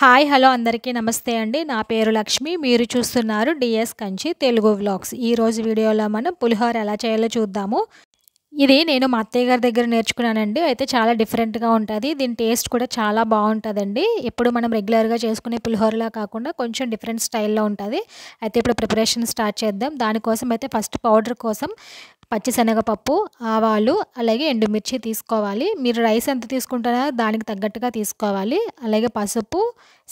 hi hello అందరికీ నమస్తే అండి నా పేరు లక్ష్మి మీరు చూస్తున్నారు డిఎస్ కంచి తెలుగు వ్లాగ్స్ ఈరోజు వీడియోలో మనం పులిహోర ఎలా చేయాలో చూద్దాము ఇది నేను మా అత్తయ్య గారి దగ్గర నేర్చుకున్నానండి అయితే చాలా డిఫరెంట్గా ఉంటుంది దీని టేస్ట్ కూడా చాలా బాగుంటుందండి ఎప్పుడు మనం రెగ్యులర్గా చేసుకునే పులిహోరలా కాకుండా కొంచెం డిఫరెంట్ స్టైల్లో ఉంటుంది అయితే ఇప్పుడు ప్రిపరేషన్ స్టార్ట్ చేద్దాం దానికోసం అయితే ఫస్ట్ పౌడర్ కోసం పచ్చిశనగపప్పు ఆవాలు అలాగే ఎండుమిర్చి తీసుకోవాలి మీరు రైస్ ఎంత తీసుకుంటారో దానికి తగ్గట్టుగా తీసుకోవాలి అలాగే పసుపు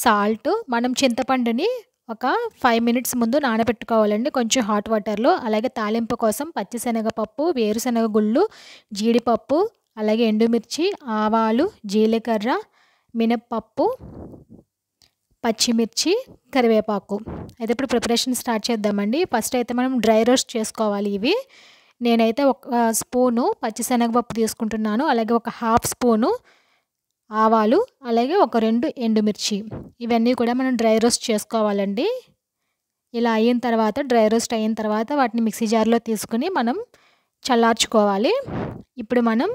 సాల్ట్ మనం చింతపండుని ఒక ఫైవ్ మినిట్స్ ముందు నానబెట్టుకోవాలండి కొంచెం హాట్ వాటర్లో అలాగే తాలింపు కోసం పచ్చిశనగపప్పు వేరుశనగ గుళ్ళు జీడిపప్పు అలాగే ఎండుమిర్చి ఆవాలు జీలకర్ర మినప్పప్పు పచ్చిమిర్చి కరివేపాకు అయితే ఇప్పుడు ప్రిపరేషన్ స్టార్ట్ చేద్దామండి ఫస్ట్ అయితే మనం డ్రై రోస్ట్ చేసుకోవాలి ఇవి నేనైతే ఒక స్పూను పచ్చిశనగపప్పు తీసుకుంటున్నాను అలాగే ఒక హాఫ్ స్పూను ఆవాలు అలాగే ఒక రెండు ఎండుమిర్చి ఇవన్నీ కూడా మనం డ్రై రోస్ట్ చేసుకోవాలండి ఇలా అయిన తర్వాత డ్రై రోస్ట్ అయిన తర్వాత వాటిని మిక్సీ జార్లో తీసుకుని మనం చల్లార్చుకోవాలి ఇప్పుడు మనం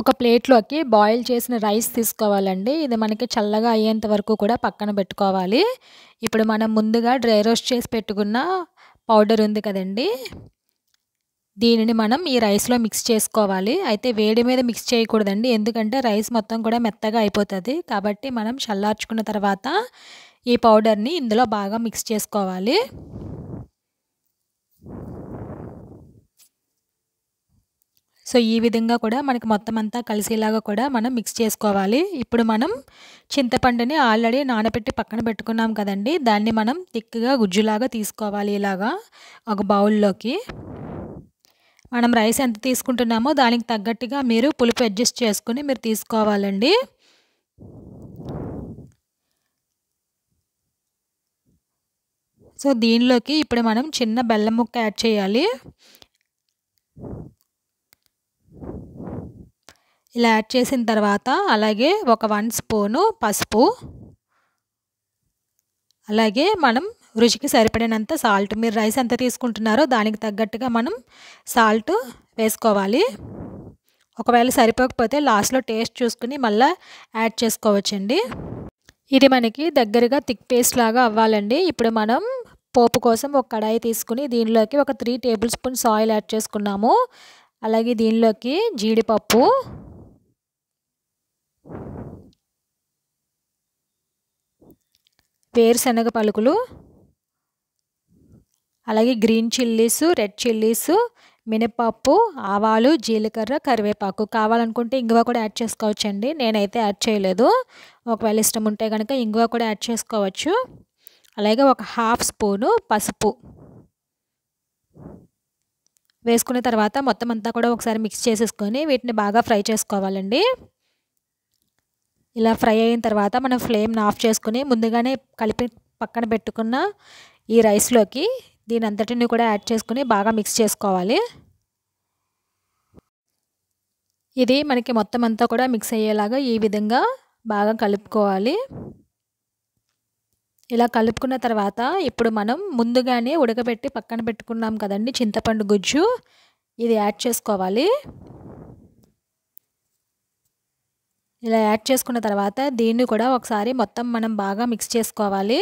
ఒక ప్లేట్లోకి బాయిల్ చేసిన రైస్ తీసుకోవాలండి ఇది మనకి చల్లగా అయ్యేంత వరకు కూడా పక్కన పెట్టుకోవాలి ఇప్పుడు మనం ముందుగా డ్రై రోస్ట్ చేసి పెట్టుకున్న పౌడర్ ఉంది కదండి దీనిని మనం ఈ రైస్లో మిక్స్ చేసుకోవాలి అయితే వేడి మీద మిక్స్ చేయకూడదండి ఎందుకంటే రైస్ మొత్తం కూడా మెత్తగా అయిపోతుంది కాబట్టి మనం చల్లార్చుకున్న తర్వాత ఈ పౌడర్ని ఇందులో బాగా మిక్స్ చేసుకోవాలి సో ఈ విధంగా కూడా మనకి మొత్తం అంతా కలిసేలాగా కూడా మనం మిక్స్ చేసుకోవాలి ఇప్పుడు మనం చింతపండుని ఆల్రెడీ నానబెట్టి పక్కన పెట్టుకున్నాం కదండి దాన్ని మనం తిక్గా గుజ్జులాగా తీసుకోవాలి ఇలాగా ఒక బౌల్లోకి మనం రైస్ ఎంత తీసుకుంటున్నామో దానికి తగ్గట్టుగా మీరు పులుపు అడ్జస్ట్ చేసుకుని మీరు తీసుకోవాలండి సో దీనిలోకి ఇప్పుడు మనం చిన్న బెల్లం ముక్క యాడ్ చేయాలి ఇలా యాడ్ చేసిన తర్వాత అలాగే ఒక వన్ స్పూను పసుపు అలాగే మనం రుచికి సరిపడినంత సాల్ట్ మీరు రైస్ ఎంత తీసుకుంటున్నారో దానికి తగ్గట్టుగా మనం సాల్ట్ వేసుకోవాలి ఒకవేళ సరిపోకపోతే లాస్ట్లో టేస్ట్ చూసుకుని మళ్ళీ యాడ్ చేసుకోవచ్చండి ఇది మనకి దగ్గరగా థిక్ పేస్ట్ లాగా అవ్వాలండి ఇప్పుడు మనం పోపు కోసం ఒక కడాయి తీసుకుని దీనిలోకి ఒక three tablespoons oil add చేసుకున్నాము అలాగే దీనిలోకి జీడిపప్పు వేరుశనగ పలుకులు అలాగే గ్రీన్ చిల్లీస్ రెడ్ చిల్లీస్ మినపప్పు ఆవాలు జీలకర్ర కరివేపాకు కావాలనుకుంటే ఇంగువ కూడా యాడ్ చేసుకోవచ్చండి నేనైతే యాడ్ చేయలేదు ఒకవేళ ఇష్టం ఉంటే కనుక ఇంగువ కూడా యాడ్ చేసుకోవచ్చు అలాగే ఒక హాఫ్ స్పూను పసుపు వేసుకున్న తర్వాత మొత్తం అంతా కూడా ఒకసారి మిక్స్ చేసేసుకొని వీటిని బాగా ఫ్రై చేసుకోవాలండి ఇలా ఫ్రై అయిన తర్వాత మనం ఫ్లేమ్ని ఆఫ్ చేసుకుని ముందుగానే కలిపి పక్కన పెట్టుకున్న ఈ రైస్లోకి దీని అంతటిని కూడా యాడ్ చేసుకుని బాగా మిక్స్ చేసుకోవాలి ఇది మనకి మొత్తం అంతా కూడా మిక్స్ అయ్యేలాగా ఈ విధంగా బాగా కలుపుకోవాలి ఇలా కలుపుకున్న తర్వాత ఇప్పుడు మనం ముందుగానే ఉడకబెట్టి పక్కన పెట్టుకున్నాం కదండి చింతపండు గుజ్జు ఇది యాడ్ చేసుకోవాలి ఇలా యాడ్ చేసుకున్న తర్వాత దీన్ని కూడా ఒకసారి మొత్తం మనం బాగా మిక్స్ చేసుకోవాలి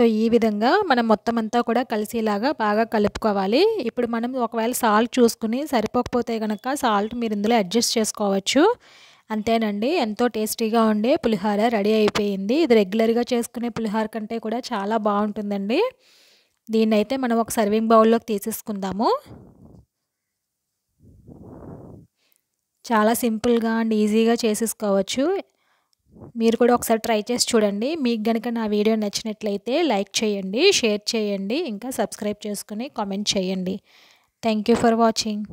సో ఈ విధంగా మనం మొత్తం అంతా కూడా కలిసేలాగా బాగా కలుపుకోవాలి ఇప్పుడు మనం ఒకవేళ సాల్ట్ చూసుకుని సరిపోకపోతే కనుక సాల్ట్ మీరు ఇందులో అడ్జస్ట్ చేసుకోవచ్చు అంతేనండి ఎంతో టేస్టీగా ఉండే పులిహోర రెడీ అయిపోయింది ఇది రెగ్యులర్గా చేసుకునే పులిహోర కంటే కూడా చాలా బాగుంటుందండి దీన్నైతే మనం ఒక సర్వింగ్ బౌల్లోకి తీసేసుకుందాము చాలా సింపుల్గా అండ్ ఈజీగా చేసేసుకోవచ్చు మీరు కూడా ఒకసారి ట్రై చేసి చూడండి మీకు కనుక నా వీడియో నచ్చినట్లయితే లైక్ చేయండి షేర్ చేయండి ఇంకా సబ్స్క్రైబ్ చేసుకుని కామెంట్ చేయండి థ్యాంక్ యూ ఫర్ వాచింగ్